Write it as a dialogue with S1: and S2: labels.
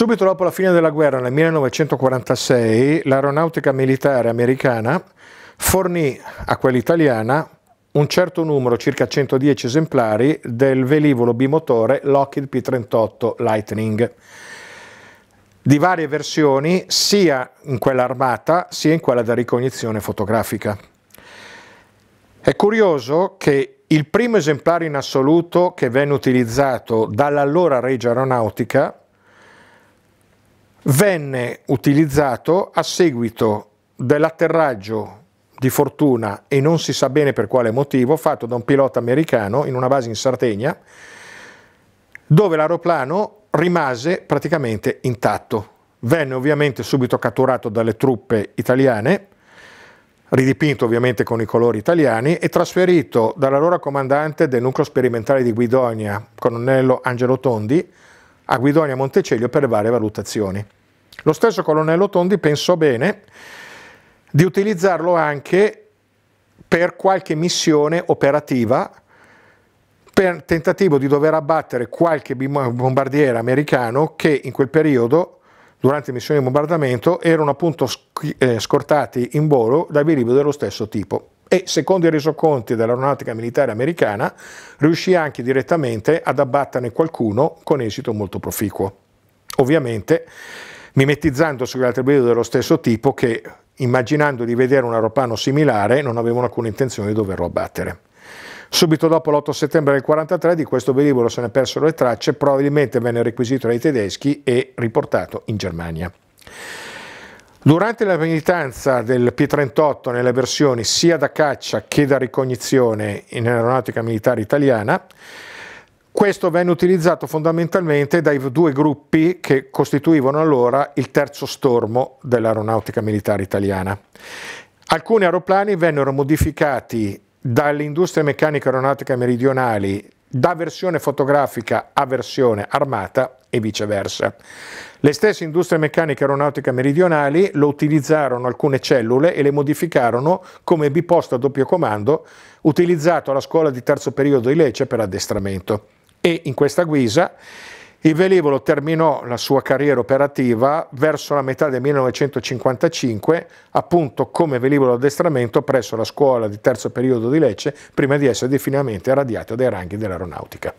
S1: Subito dopo la fine della guerra, nel 1946, l'aeronautica militare americana fornì a quella italiana un certo numero, circa 110 esemplari, del velivolo bimotore Lockheed P-38 Lightning, di varie versioni sia in quella armata sia in quella da ricognizione fotografica. È curioso che il primo esemplare in assoluto che venne utilizzato dall'allora Regia Aeronautica venne utilizzato a seguito dell'atterraggio di fortuna e non si sa bene per quale motivo fatto da un pilota americano in una base in Sardegna dove l'aeroplano rimase praticamente intatto. Venne ovviamente subito catturato dalle truppe italiane, ridipinto ovviamente con i colori italiani e trasferito dall'allora comandante del nucleo sperimentale di Guidonia, colonnello Angelo Tondi, a Guidonia Montecelio per le varie valutazioni. Lo stesso colonnello Tondi pensò bene di utilizzarlo anche per qualche missione operativa per tentativo di dover abbattere qualche bombardiere americano che in quel periodo, durante missioni di bombardamento, erano appunto eh, scortati in volo da velivoli dello stesso tipo e, secondo i resoconti dell'aeronautica militare americana, riuscì anche direttamente ad abbatterne qualcuno con esito molto proficuo. Ovviamente mimetizzando sugli altri video dello stesso tipo che, immaginando di vedere un aeroplano similare, non avevano alcuna intenzione di doverlo abbattere. Subito dopo l'8 settembre del 1943 di questo velivolo se ne persero le tracce, probabilmente venne requisito dai tedeschi e riportato in Germania. Durante la militanza del P-38 nelle versioni sia da caccia che da ricognizione in aeronautica militare italiana, questo venne utilizzato fondamentalmente dai due gruppi che costituivano allora il terzo stormo dell'aeronautica militare italiana. Alcuni aeroplani vennero modificati dall'industria meccanica aeronautica meridionali da versione fotografica a versione armata e viceversa. Le stesse industrie meccaniche aeronautiche meridionali lo utilizzarono alcune cellule e le modificarono come biposto a doppio comando utilizzato alla scuola di terzo periodo di Lecce per addestramento e in questa guisa il velivolo terminò la sua carriera operativa verso la metà del 1955, appunto come velivolo addestramento presso la scuola di terzo periodo di Lecce, prima di essere definitivamente radiato dai ranghi dell'aeronautica.